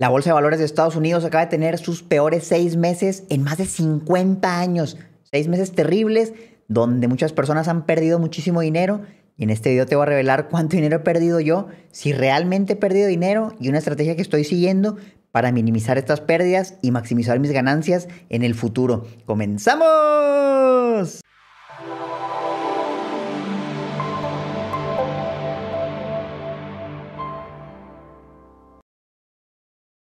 La Bolsa de Valores de Estados Unidos acaba de tener sus peores seis meses en más de 50 años. Seis meses terribles donde muchas personas han perdido muchísimo dinero. Y en este video te voy a revelar cuánto dinero he perdido yo, si realmente he perdido dinero y una estrategia que estoy siguiendo para minimizar estas pérdidas y maximizar mis ganancias en el futuro. ¡Comenzamos!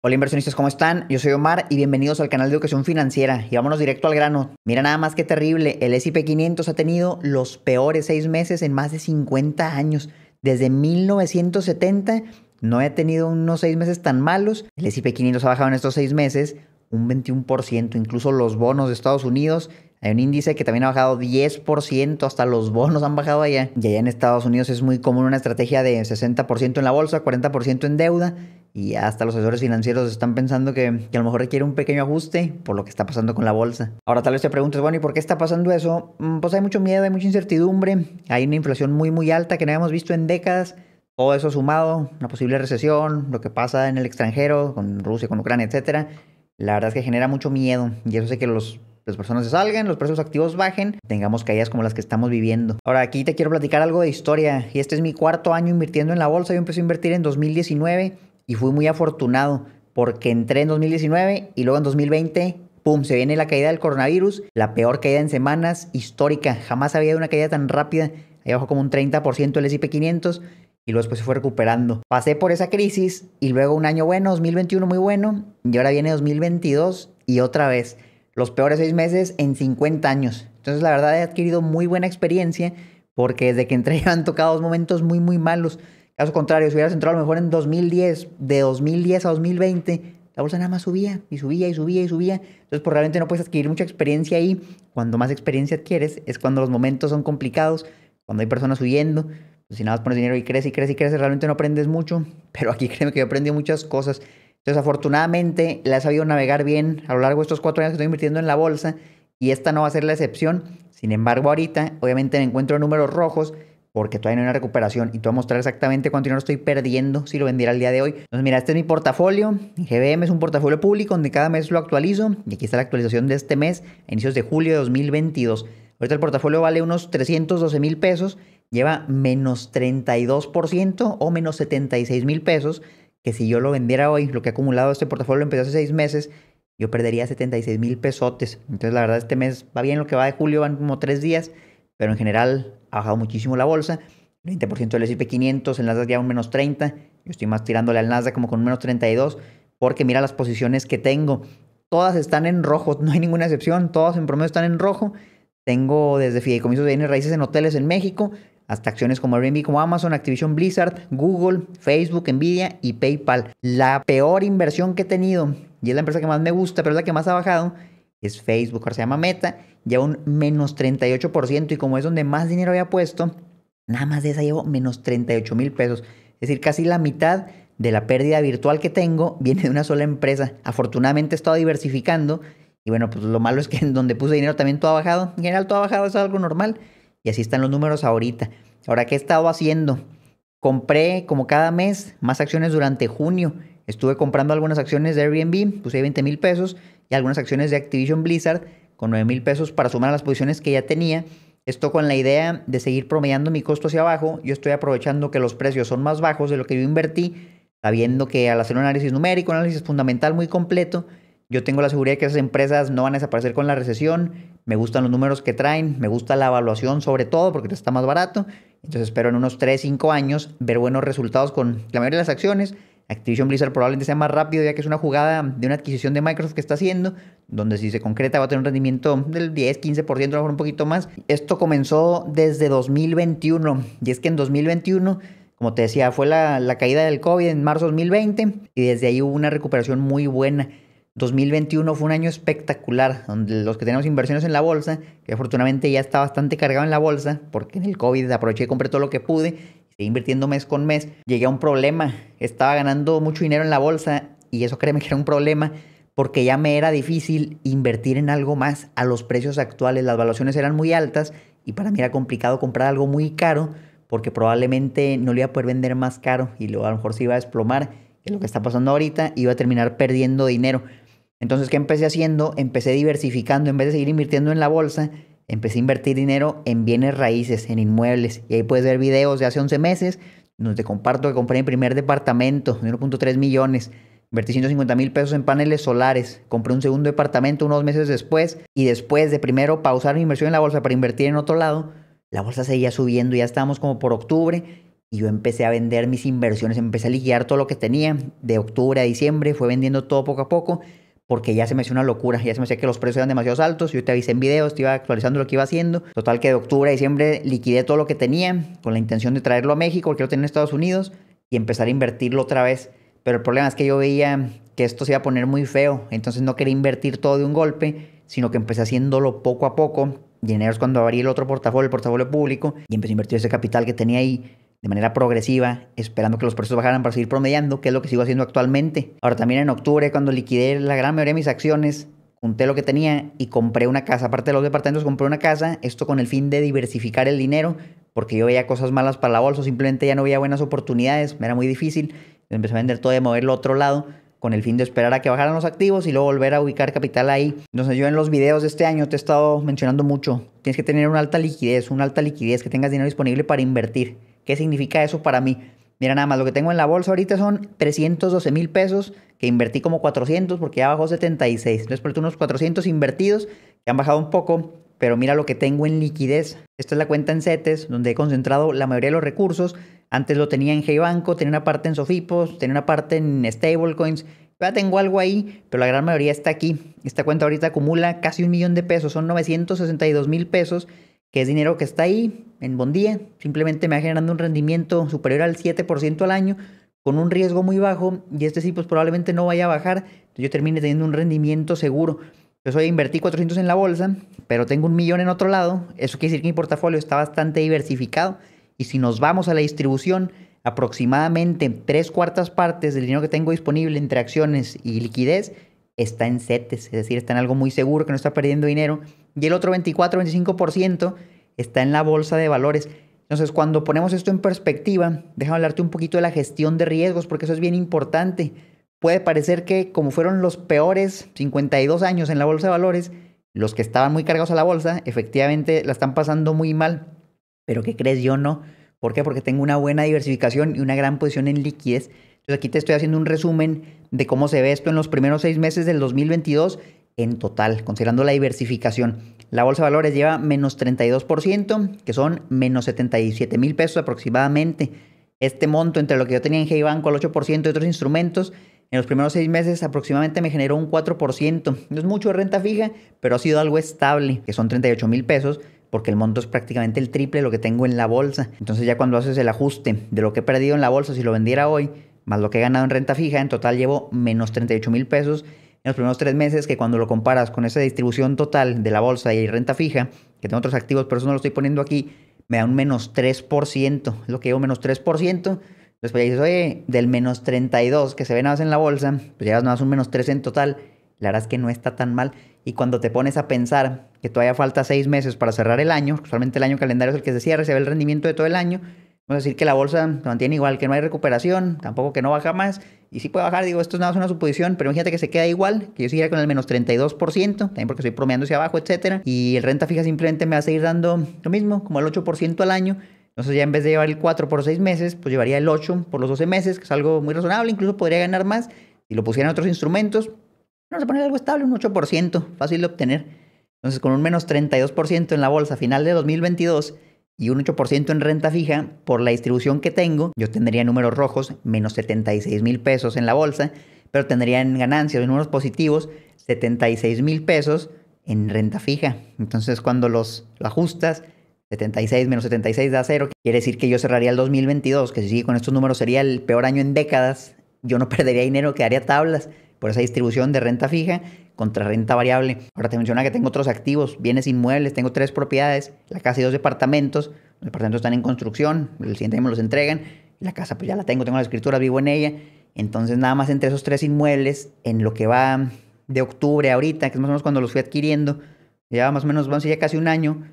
Hola inversionistas, ¿cómo están? Yo soy Omar y bienvenidos al canal de educación financiera. Y vámonos directo al grano. Mira nada más que terrible, el S&P 500 ha tenido los peores seis meses en más de 50 años. Desde 1970 no ha tenido unos seis meses tan malos. El S&P 500 ha bajado en estos seis meses un 21%, incluso los bonos de Estados Unidos. Hay un índice que también ha bajado 10%, hasta los bonos han bajado allá. Y allá en Estados Unidos es muy común una estrategia de 60% en la bolsa, 40% en deuda y hasta los asesores financieros están pensando que, a lo mejor requiere un pequeño ajuste por lo que está pasando con la bolsa. Ahora tal vez te preguntes, bueno, ¿y por qué está pasando eso? Mm, pues hay mucho miedo, hay mucha incertidumbre, hay una inflación muy muy alta que no habíamos visto en décadas. Todo eso sumado, una posible recesión, lo que pasa en el extranjero, con Rusia, con Ucrania, etc. la verdad es que genera mucho miedo y eso hace que los las personas se salgan, los precios activos bajen, tengamos caídas como las que estamos viviendo. Ahora aquí te quiero platicar algo de historia y este es mi cuarto año invirtiendo en la bolsa, yo empecé a invertir en 2019 y fui muy afortunado porque entré en 2019 y luego en 2020, ¡pum!, se viene la caída del coronavirus, la peor caída en semanas, histórica, jamás había una caída tan rápida, ahí bajó como un 30% el S&P 500 y luego después se fue recuperando. Pasé por esa crisis y luego un año bueno, 2021 muy bueno, y ahora viene 2022 y otra vez, los peores seis meses en 50 años. Entonces la verdad he adquirido muy buena experiencia porque desde que entré han tocado dos momentos muy muy malos. Caso contrario, si hubieras entrado a lo mejor en 2010, de 2010 a 2020, la bolsa nada más subía y subía y subía y subía. Entonces, pues realmente no puedes adquirir mucha experiencia ahí. Cuando más experiencia adquieres es cuando los momentos son complicados, cuando hay personas huyendo. Pues, si nada más pones dinero y crece y crece y creces, realmente no aprendes mucho. Pero aquí créeme que yo aprendí muchas cosas. Entonces, afortunadamente, la he sabido navegar bien a lo largo de estos cuatro años que estoy invirtiendo en la bolsa y esta no va a ser la excepción. Sin embargo, ahorita, obviamente, me encuentro números rojos porque todavía no hay una recuperación y te voy a mostrar exactamente cuánto dinero estoy perdiendo si lo vendiera el día de hoy. Entonces, mira, este es mi portafolio. GBM es un portafolio público donde cada mes lo actualizo y aquí está la actualización de este mes, a inicios de julio de 2022. Ahorita el portafolio vale unos 312 mil pesos, lleva menos 32% o menos 76 mil pesos, que si yo lo vendiera hoy, lo que he acumulado este portafolio lo hace seis meses, yo perdería 76 mil pesotes. Entonces, la verdad, este mes va bien, lo que va de julio van como tres días pero en general ha bajado muchísimo la bolsa. 20% del S&P 500, el Nasdaq ya un menos 30. Yo estoy más tirándole al Nasdaq como con un menos 32, porque mira las posiciones que tengo. Todas están en rojo, no hay ninguna excepción, todas en promedio están en rojo. Tengo desde fideicomisos de bienes raíces en hoteles en México hasta acciones como Airbnb, como Amazon, Activision Blizzard, Google, Facebook, Nvidia y PayPal. La peor inversión que he tenido, y es la empresa que más me gusta, pero es la que más ha bajado, es Facebook, ahora se llama Meta, lleva un menos 38% y como es donde más dinero había puesto, nada más de esa llevo menos 38 mil pesos. Es decir, casi la mitad de la pérdida virtual que tengo viene de una sola empresa. Afortunadamente he estado diversificando y bueno, pues lo malo es que en donde puse dinero también todo ha bajado. En general todo ha bajado, es algo normal. Y así están los números ahorita. Ahora, ¿qué he estado haciendo? Compré como cada mes más acciones durante junio. Estuve comprando algunas acciones de Airbnb, puse 20 mil pesos algunas acciones de Activision Blizzard con 9 mil pesos para sumar a las posiciones que ya tenía. Esto con la idea de seguir promediando mi costo hacia abajo. Yo estoy aprovechando que los precios son más bajos de lo que yo invertí, sabiendo que al hacer un análisis numérico, un análisis fundamental muy completo, yo tengo la seguridad de que esas empresas no van a desaparecer con la recesión. Me gustan los números que traen, me gusta la evaluación sobre todo porque está más barato. Entonces espero en unos 3, 5 años ver buenos resultados con la mayoría de las acciones. Activision Blizzard probablemente sea más rápido, ya que es una jugada de una adquisición de Microsoft que está haciendo, donde si se concreta va a tener un rendimiento del 10, 15%, a lo mejor un poquito más. Esto comenzó desde 2021, y es que en 2021 como te decía, fue la, caída del COVID en marzo 2020 y desde ahí hubo una recuperación muy buena. 2021 fue un año espectacular, donde los que tenemos inversiones en la bolsa, que afortunadamente ya está bastante cargado en la bolsa, porque en el COVID aproveché y compré todo lo que pude seguí invirtiendo mes con mes, llegué a un problema. Estaba ganando mucho dinero en la bolsa y eso créeme que era un problema porque ya me era difícil invertir en algo más a los precios actuales. Las valuaciones eran muy altas y para mí era complicado comprar algo muy caro porque probablemente no lo iba a poder vender más caro y luego a lo mejor se iba a desplomar, que es lo que está pasando ahorita, iba a terminar perdiendo dinero. Entonces, ¿qué empecé haciendo? Empecé diversificando, en vez de seguir invirtiendo en la bolsa, empecé a invertir dinero en bienes raíces, en inmuebles. Y ahí puedes ver videos de hace 11 meses donde te comparto que compré mi primer departamento de 1.3 millones. Invertí 150 mil pesos en paneles solares. Compré un segundo departamento unos meses después. Y después de primero pausar mi inversión en la bolsa para invertir en otro lado, la bolsa seguía subiendo. Ya estábamos como por octubre. Y yo empecé a vender mis inversiones. Empecé a liquidar todo lo que tenía. De octubre a diciembre fue vendiendo todo poco a poco porque ya se me hacía una locura, ya se me hacía que los precios eran demasiado altos, yo te avisé en videos, te iba actualizando lo que iba haciendo, total que de octubre a diciembre liquidé todo lo que tenía con la intención de traerlo a México, porque lo tenía en Estados Unidos, y empezar a invertirlo otra vez, pero el problema es que yo veía que esto se iba a poner muy feo, entonces no quería invertir todo de un golpe, sino que empecé haciéndolo poco a poco, y en enero es cuando abrí el otro portafolio, el portafolio público, y empecé a invertir ese capital que tenía ahí de manera progresiva, esperando que los precios bajaran para seguir promediando, que es lo que sigo haciendo actualmente. Ahora también en octubre, cuando liquidé la gran mayoría de mis acciones, junté lo que tenía y compré una casa. Aparte de los departamentos, compré una casa, esto con el fin de diversificar el dinero, porque yo veía cosas malas para la bolsa, simplemente ya no veía buenas oportunidades, me era muy difícil. Empecé a vender todo y a moverlo a otro lado con el fin de esperar a que bajaran los activos y luego volver a ubicar capital ahí. Entonces yo en los videos de este año te he estado mencionando mucho, tienes que tener una alta liquidez, una alta liquidez, que tengas dinero disponible para invertir. ¿Qué significa eso para mí? Mira nada más, lo que tengo en la bolsa ahorita son 312 mil pesos, que invertí como 400 porque ya bajó 76. Entonces, por unos 400 invertidos que han bajado un poco, pero mira lo que tengo en liquidez. Esta es la cuenta en CETES, donde he concentrado la mayoría de los recursos. Antes lo tenía en Hey Banco, tenía una parte en Sofipos, tenía una parte en Stablecoins. Ya tengo algo ahí, pero la gran mayoría está aquí. Esta cuenta ahorita acumula casi un millón de pesos, son 962 mil pesos que es dinero que está ahí en bondía, simplemente me va generando un rendimiento superior al 7% al año con un riesgo muy bajo y este sí pues probablemente no vaya a bajar, yo termine teniendo un rendimiento seguro. Yo soy invertí 400 en la bolsa, pero tengo un millón en otro lado, eso quiere decir que mi portafolio está bastante diversificado y si nos vamos a la distribución, aproximadamente tres cuartas partes del dinero que tengo disponible entre acciones y liquidez está en SETES, es decir, está en algo muy seguro que no está perdiendo dinero, y el otro 24, 25% está en la bolsa de valores. Entonces, cuando ponemos esto en perspectiva, déjame hablarte un poquito de la gestión de riesgos, porque eso es bien importante. Puede parecer que como fueron los peores 52 años en la bolsa de valores, los que estaban muy cargados a la bolsa, efectivamente la están pasando muy mal. Pero ¿qué crees? Yo no. ¿Por qué? Porque tengo una buena diversificación y una gran posición en liquidez. Entonces aquí te estoy haciendo un resumen de cómo se ve esto en los primeros seis meses del 2022 en total, considerando la diversificación. La bolsa de valores lleva menos 32%, que son menos 77 mil pesos aproximadamente. Este monto entre lo que yo tenía en Hey Banco al 8% y otros instrumentos, en los primeros seis meses aproximadamente me generó un 4%. No es mucho de renta fija, pero ha sido algo estable, que son 38 mil pesos, porque el monto es prácticamente el triple de lo que tengo en la bolsa. Entonces ya cuando haces el ajuste de lo que he perdido en la bolsa, si lo vendiera hoy, más lo que he ganado en renta fija, en total llevo menos 38 mil pesos en los primeros tres meses, que cuando lo comparas con esa distribución total de la bolsa y renta fija, que tengo otros activos, pero eso no lo estoy poniendo aquí, me da un menos 3%, es lo que llevo menos 3%. Después ya dices, oye, del menos 32 que se ven nada más en la bolsa, pues llevas nada más un menos 3 en total. La verdad es que no está tan mal. Y cuando te pones a pensar que todavía falta seis meses para cerrar el año, usualmente el año calendario es el que se cierra, se ve el rendimiento de todo el año, Vamos a decir que la bolsa se mantiene igual, que no hay recuperación, tampoco que no baja más. Y sí puede bajar, digo, esto es nada más una suposición, pero imagínate que se queda igual, que yo siguiera con el menos 32%, también porque estoy promediando hacia abajo, etcétera. Y el renta fija simplemente me va a seguir dando lo mismo, como el 8% al año. Entonces ya en vez de llevar el 4 por 6 meses, pues llevaría el 8 por los 12 meses, que es algo muy razonable, incluso podría ganar más. Si lo pusieran otros instrumentos, no se pone algo estable, un 8%, fácil de obtener. Entonces con un menos 32% en la bolsa a final de 2022 y un 8% en renta fija, por la distribución que tengo, yo tendría números rojos, menos 76 mil pesos en la bolsa, pero tendría en ganancias, en números positivos, 76 mil pesos en renta fija. Entonces, cuando los ajustas, 76 menos 76 da cero, quiere decir que yo cerraría el 2022, que si sigue con estos números sería el peor año en décadas yo no perdería dinero, quedaría tablas por esa distribución de renta fija contra renta variable. Ahora te menciona que tengo otros activos, bienes inmuebles, tengo tres propiedades, la casa y dos departamentos, los departamentos están en construcción, el siguiente me los entregan, la casa pues ya la tengo, tengo la escritura, vivo en ella, entonces nada más entre esos tres inmuebles, en lo que va de octubre ahorita, que es más o menos cuando los fui adquiriendo, ya más o menos, vamos a ya casi un año,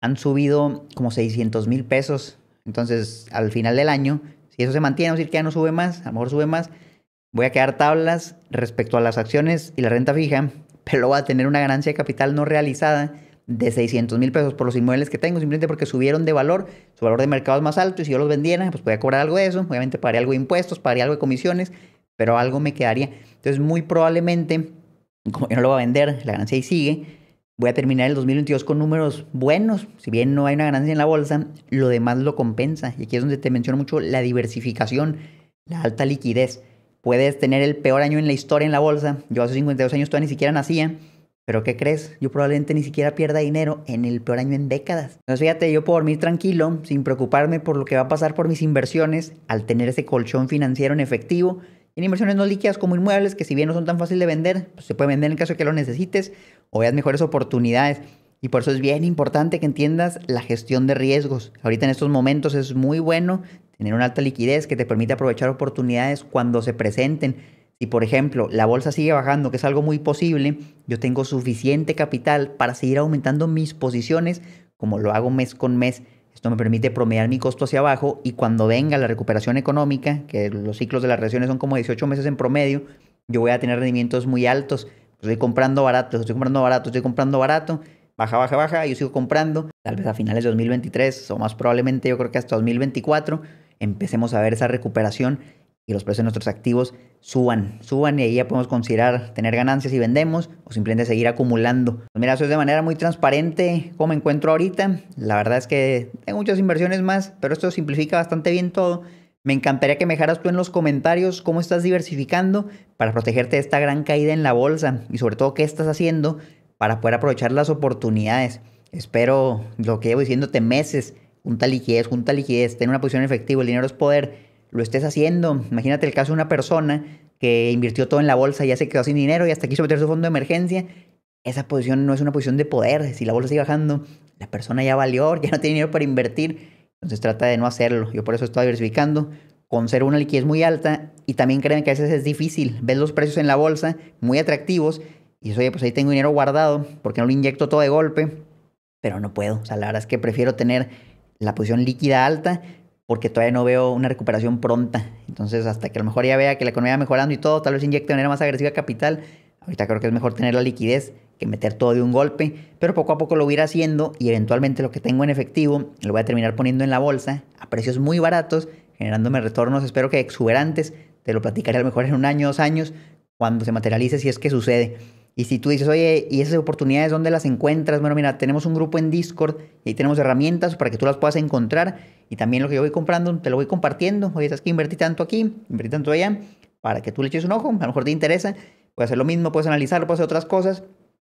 han subido como 600 mil pesos, entonces al final del año y eso se mantiene, a decir que ya no sube más, a lo mejor sube más. Voy a quedar tablas respecto a las acciones y la renta fija, pero voy a tener una ganancia de capital no realizada de 600 mil pesos por los inmuebles que tengo, simplemente porque subieron de valor, su valor de mercado es más alto y si yo los vendiera, pues podría cobrar algo de eso. Obviamente pagaría algo de impuestos, pagaría algo de comisiones, pero algo me quedaría. Entonces, muy probablemente, como yo no lo voy a vender, la ganancia ahí sigue, voy a terminar el 2022 con números buenos, si bien no hay una ganancia en la bolsa, lo demás lo compensa. Y aquí es donde te menciono mucho la diversificación, la alta liquidez. Puedes tener el peor año en la historia en la bolsa. Yo hace 52 años todavía ni siquiera nacía. Pero ¿qué crees? Yo probablemente ni siquiera pierda dinero en el peor año en décadas. Entonces fíjate, yo puedo dormir tranquilo, sin preocuparme por lo que va a pasar por mis inversiones, al tener ese colchón financiero en efectivo en inversiones no líquidas como inmuebles, que si bien no son tan fáciles de vender, pues, se puede vender en caso de que lo necesites o veas mejores oportunidades. Y por eso es bien importante que entiendas la gestión de riesgos. Ahorita en estos momentos es muy bueno tener una alta liquidez que te permite aprovechar oportunidades cuando se presenten. Si por ejemplo la bolsa sigue bajando, que es algo muy posible, yo tengo suficiente capital para seguir aumentando mis posiciones como lo hago mes con mes. Esto me permite promediar mi costo hacia abajo y cuando venga la recuperación económica, que los ciclos de las reacciones son como 18 meses en promedio, yo voy a tener rendimientos muy altos. Estoy comprando barato, estoy comprando barato, estoy comprando barato. Baja, baja, baja, yo sigo comprando. Tal vez a finales de 2023 o más probablemente yo creo que hasta 2024 empecemos a ver esa recuperación y los precios de nuestros activos suban, suban y ahí ya podemos considerar tener ganancias si vendemos o simplemente seguir acumulando. Pues mira, eso es de manera muy transparente como me encuentro ahorita. La verdad es que hay muchas inversiones más, pero esto simplifica bastante bien todo. Me encantaría que me dejaras tú en los comentarios cómo estás diversificando para protegerte de esta gran caída en la bolsa y sobre todo qué estás haciendo para poder aprovechar las oportunidades. Espero lo que llevo diciéndote meses, junta liquidez, junta liquidez, tener una posición efectiva, el dinero es poder lo estés haciendo. Imagínate el caso de una persona que invirtió todo en la bolsa, Y ya se quedó sin dinero y hasta quiso meter su fondo de emergencia. Esa posición no es una posición de poder. Si la bolsa sigue bajando, la persona ya valió, ya no tiene dinero para invertir. Entonces trata de no hacerlo. Yo por eso estoy diversificando. con ser una liquidez muy alta y también créeme que a veces es difícil. Ves los precios en la bolsa muy atractivos y eso oye, pues ahí tengo dinero guardado, porque no lo inyecto todo de golpe? Pero no puedo. O sea, la verdad es que prefiero tener la posición líquida alta porque todavía no veo una recuperación pronta. Entonces, hasta que a lo mejor ya vea que la economía va mejorando y todo, tal vez inyecte de manera más agresiva capital. Ahorita creo que es mejor tener la liquidez que meter todo de un golpe, pero poco a poco lo voy a ir haciendo y eventualmente lo que tengo en efectivo lo voy a terminar poniendo en la bolsa a precios muy baratos, generándome retornos, espero que exuberantes. Te lo platicaré a lo mejor en un año, dos años, cuando se materialice, si es que sucede. Y si tú dices, oye, ¿y esas oportunidades dónde las encuentras? Bueno, mira, tenemos un grupo en Discord y ahí tenemos herramientas para que tú las puedas encontrar y también lo que yo voy comprando, te lo voy compartiendo. Oye, sabes que invertí tanto aquí, invertí tanto allá, para que tú le eches un ojo. A lo mejor te interesa. Puedes hacer lo mismo, puedes analizarlo, puedes hacer otras cosas.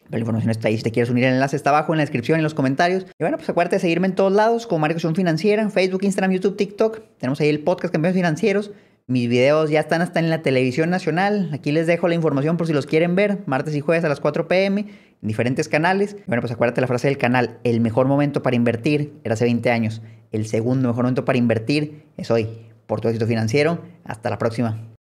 Pero la información está ahí. Si te quieres unir, el enlace está abajo en la descripción, en los comentarios. Y bueno, pues acuérdate de seguirme en todos lados, como Marcos Financiera, Facebook, Instagram, YouTube, TikTok. Tenemos ahí el podcast Campeones Financieros. Mis videos ya están hasta en la televisión nacional. Aquí les dejo la información por si los quieren ver, martes y jueves a las 4 pm diferentes canales. Bueno, pues acuérdate la frase del canal, el mejor momento para invertir era hace 20 años, el segundo mejor momento para invertir es hoy. Por tu éxito financiero, hasta la próxima.